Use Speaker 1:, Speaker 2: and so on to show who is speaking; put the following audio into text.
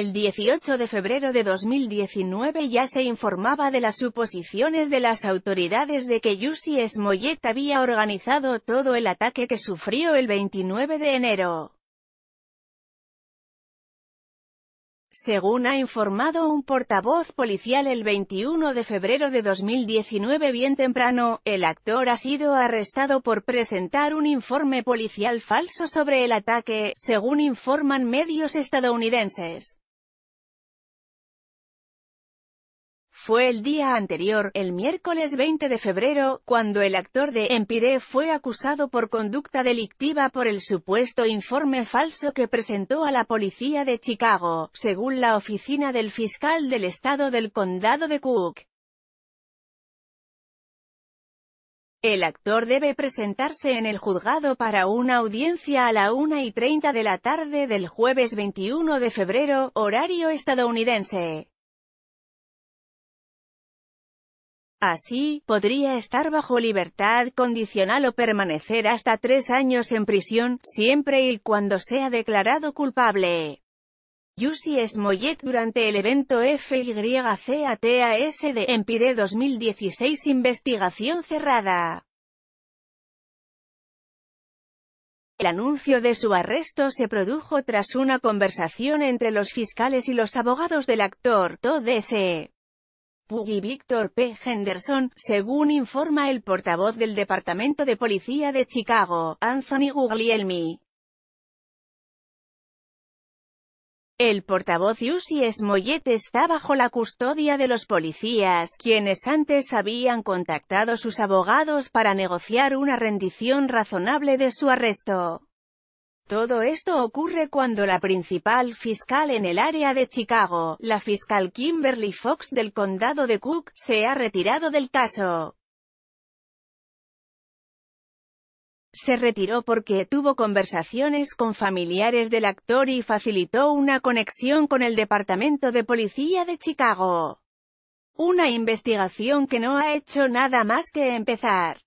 Speaker 1: El 18 de febrero de 2019 ya se informaba de las suposiciones de las autoridades de que Jussi Smollett había organizado todo el ataque que sufrió el 29 de enero. Según ha informado un portavoz policial el 21 de febrero de 2019 bien temprano, el actor ha sido arrestado por presentar un informe policial falso sobre el ataque, según informan medios estadounidenses. Fue el día anterior, el miércoles 20 de febrero, cuando el actor de Empire fue acusado por conducta delictiva por el supuesto informe falso que presentó a la policía de Chicago, según la oficina del fiscal del estado del condado de Cook. El actor debe presentarse en el juzgado para una audiencia a la 1 y 30 de la tarde del jueves 21 de febrero, horario estadounidense. Así, podría estar bajo libertad condicional o permanecer hasta tres años en prisión, siempre y cuando sea declarado culpable. Yussi Smollet durante el evento FYCATAS en Empire 2016 Investigación cerrada. El anuncio de su arresto se produjo tras una conversación entre los fiscales y los abogados del actor, Todd S y Víctor P. Henderson, según informa el portavoz del Departamento de Policía de Chicago, Anthony Guglielmi. El portavoz Yussi Smollett está bajo la custodia de los policías, quienes antes habían contactado sus abogados para negociar una rendición razonable de su arresto. Todo esto ocurre cuando la principal fiscal en el área de Chicago, la fiscal Kimberly Fox del condado de Cook, se ha retirado del caso. Se retiró porque tuvo conversaciones con familiares del actor y facilitó una conexión con el Departamento de Policía de Chicago. Una investigación que no ha hecho nada más que empezar.